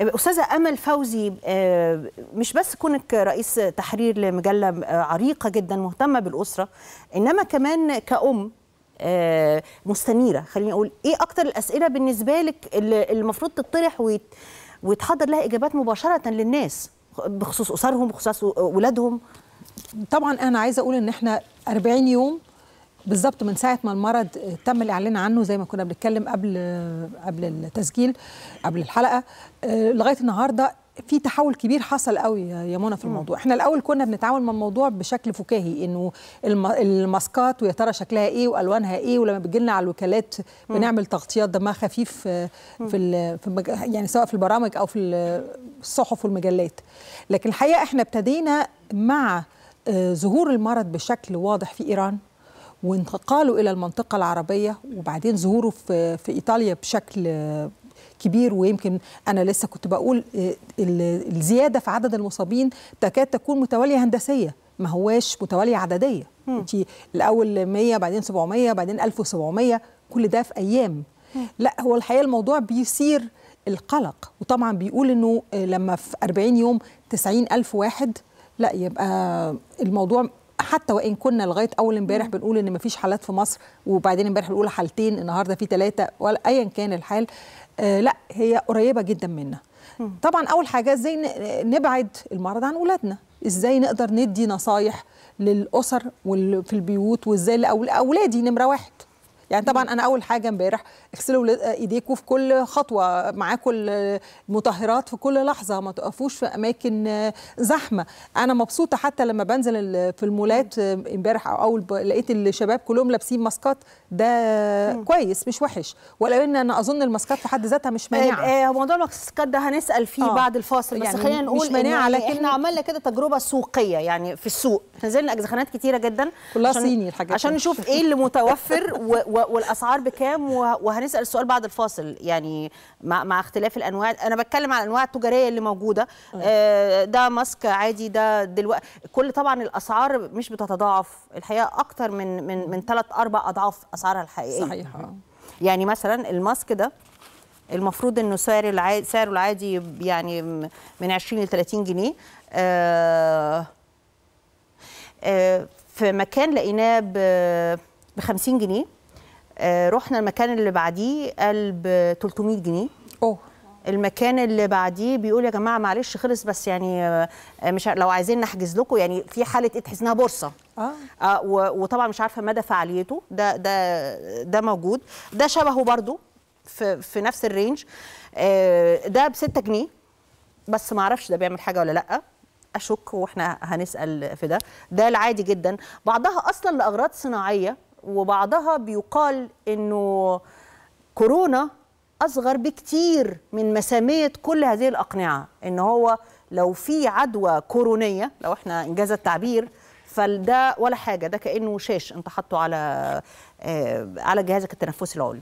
استاذه امل فوزي آه، مش بس كونك رئيس تحرير لمجله آه، عريقه جدا مهتمه بالاسره انما كمان كأم آه، مستنيره خليني اقول ايه اكتر الاسئله بالنسبه لك اللي المفروض تطرح ويتحضر لها اجابات مباشره للناس بخصوص اسرهم بخصوص اولادهم طبعا انا عايزه اقول ان احنا 40 يوم بالظبط من ساعه ما المرض تم الاعلان عنه زي ما كنا بنتكلم قبل قبل التسجيل قبل الحلقه آه، لغايه النهارده في تحول كبير حصل قوي يا منى في الموضوع احنا الاول كنا بنتعامل مع الموضوع بشكل فكاهي انه الماسكات ويا ترى شكلها ايه والوانها ايه ولما بتجي لنا على الوكالات بنعمل تغطيات دمها خفيف آه، في في يعني سواء في البرامج او في الصحف والمجلات لكن الحقيقه احنا ابتدينا مع آه، ظهور المرض بشكل واضح في ايران وانتقاله الى المنطقه العربيه وبعدين ظهوره في في ايطاليا بشكل كبير ويمكن انا لسه كنت بقول آه، الزياده في عدد المصابين تكاد تكون متواليه هندسيه ما هواش متواليه عدديه انت الاول 100 بعدين 700 بعدين 1700 كل ده في ايام لا هو الحقيقه الموضوع بيثير القلق وطبعا بيقول انه آه، لما في 40 يوم 90 ألف واحد لا يبقى الموضوع حتى وان كنا لغايه اول امبارح بنقول ان مفيش حالات في مصر وبعدين امبارح الاولى حالتين النهارده في ثلاثه ولا ايا كان الحال آه، لا هي قريبه جدا منا طبعا اول حاجه ازاي نبعد المرض عن اولادنا ازاي نقدر ندي نصايح للاسر في البيوت وازاي لاولادي نمره واحد يعني طبعا انا اول حاجه امبارح اغسلوا ايديكم في كل خطوه معاكم المطهرات في كل لحظه ما تقفوش في اماكن زحمه انا مبسوطه حتى لما بنزل في المولات امبارح او اول لقيت الشباب كلهم لابسين ماسكات ده كويس مش وحش ولا ان انا اظن الماسكات في حد ذاتها مش مانعه هو آه، آه، موضوع الماسكات ده هنسال فيه آه. بعد الفاصل بس يعني خلينا نقول مش مانعه لكن احنا عملنا كده تجربه سوقيه يعني في السوق نزلنا اجزخانات كتيره جدا كلها صيني الحاجات عشان نشوف ايه اللي متوفر و والاسعار بكام وهنسال السؤال بعد الفاصل يعني مع, مع اختلاف الانواع انا بتكلم على الانواع التجاريه اللي موجوده آه، ده ماسك عادي ده دلوقتي كل طبعا الاسعار مش بتتضاعف الحقيقه اكتر من من من ثلاث اربع اضعاف اسعارها الحقيقيه صحيح آه. يعني مثلا الماسك ده المفروض انه سعر العادي سعره العادي يعني من 20 ل 30 جنيه آه آه في مكان لقيناه ب 50 جنيه آه، رحنا المكان اللي بعديه قال ب 300 جنيه اوه المكان اللي بعديه بيقول يا جماعه معلش خلص بس يعني آه، مش لو عايزين نحجز لكم يعني في حاله ايه تحس انها بورصه اه, آه وطبعا مش عارفه مدى فعاليته ده ده ده موجود ده شبهه برده في في نفس الرينج آه ده ب 6 جنيه بس ما اعرفش ده بيعمل حاجه ولا لا اشك واحنا هنسال في ده ده العادي جدا بعضها اصلا لاغراض صناعيه وبعضها بيقال انه كورونا اصغر بكتير من مساميه كل هذه الاقنعه ان هو لو في عدوى كورونيه لو احنا انجاز التعبير فده ولا حاجه ده كانه شاش انت حاطه على آه، على جهازك التنفسي العلوي